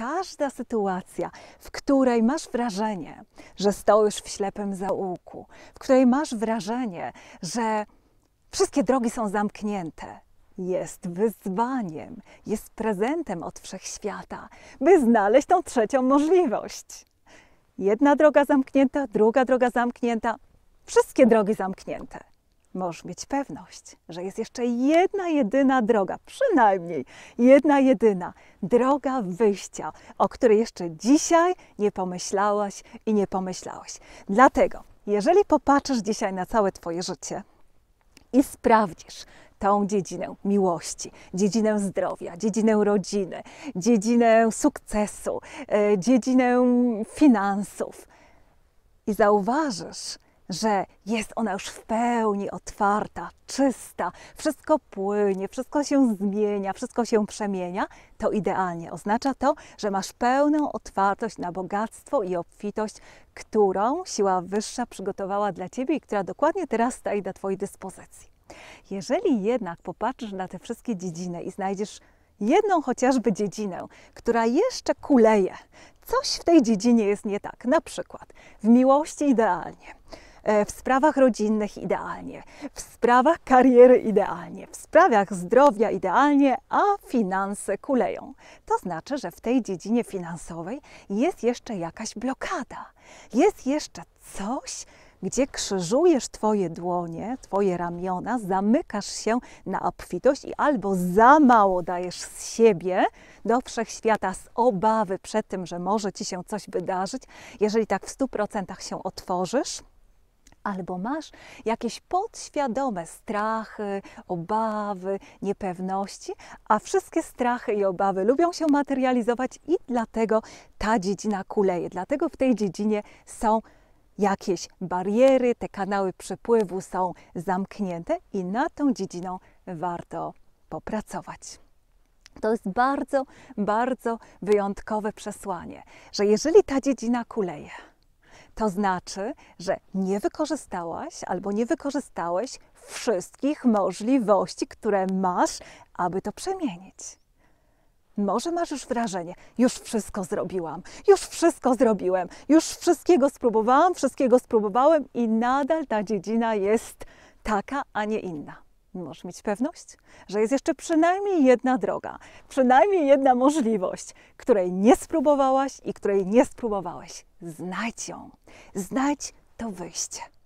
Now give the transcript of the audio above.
Każda sytuacja, w której masz wrażenie, że stoisz w ślepym zaułku, w której masz wrażenie, że wszystkie drogi są zamknięte, jest wyzwaniem, jest prezentem od wszechświata, by znaleźć tą trzecią możliwość. Jedna droga zamknięta, druga droga zamknięta, wszystkie drogi zamknięte możesz mieć pewność, że jest jeszcze jedna jedyna droga, przynajmniej jedna jedyna droga wyjścia, o której jeszcze dzisiaj nie pomyślałaś i nie pomyślałeś. Dlatego, jeżeli popatrzysz dzisiaj na całe Twoje życie i sprawdzisz, tą dziedzinę miłości, dziedzinę zdrowia, dziedzinę rodziny, dziedzinę sukcesu, e, dziedzinę finansów. I zauważysz, że jest ona już w pełni otwarta, czysta, wszystko płynie, wszystko się zmienia, wszystko się przemienia, to idealnie. Oznacza to, że masz pełną otwartość na bogactwo i obfitość, którą siła wyższa przygotowała dla ciebie i która dokładnie teraz stoi do twojej dyspozycji. Jeżeli jednak popatrzysz na te wszystkie dziedziny i znajdziesz jedną chociażby dziedzinę, która jeszcze kuleje, coś w tej dziedzinie jest nie tak, na przykład w miłości idealnie E, w sprawach rodzinnych idealnie, w sprawach kariery idealnie, w sprawach zdrowia idealnie, a finanse kuleją. To znaczy, że w tej dziedzinie finansowej jest jeszcze jakaś blokada, jest jeszcze coś, gdzie krzyżujesz Twoje dłonie, Twoje ramiona, zamykasz się na obfitość i albo za mało dajesz z siebie do wszechświata z obawy przed tym, że może Ci się coś wydarzyć. Jeżeli tak w 100% się otworzysz, Albo masz jakieś podświadome strachy, obawy, niepewności, a wszystkie strachy i obawy lubią się materializować i dlatego ta dziedzina kuleje. Dlatego w tej dziedzinie są jakieś bariery, te kanały przepływu są zamknięte i na tą dziedziną warto popracować. To jest bardzo, bardzo wyjątkowe przesłanie, że jeżeli ta dziedzina kuleje, to znaczy, że nie wykorzystałaś albo nie wykorzystałeś wszystkich możliwości, które masz, aby to przemienić. Może masz już wrażenie, już wszystko zrobiłam, już wszystko zrobiłem, już wszystkiego spróbowałam, wszystkiego spróbowałem i nadal ta dziedzina jest taka, a nie inna możesz mieć pewność, że jest jeszcze przynajmniej jedna droga, przynajmniej jedna możliwość, której nie spróbowałaś i której nie spróbowałeś. Znajdź ją, znajdź to wyjście.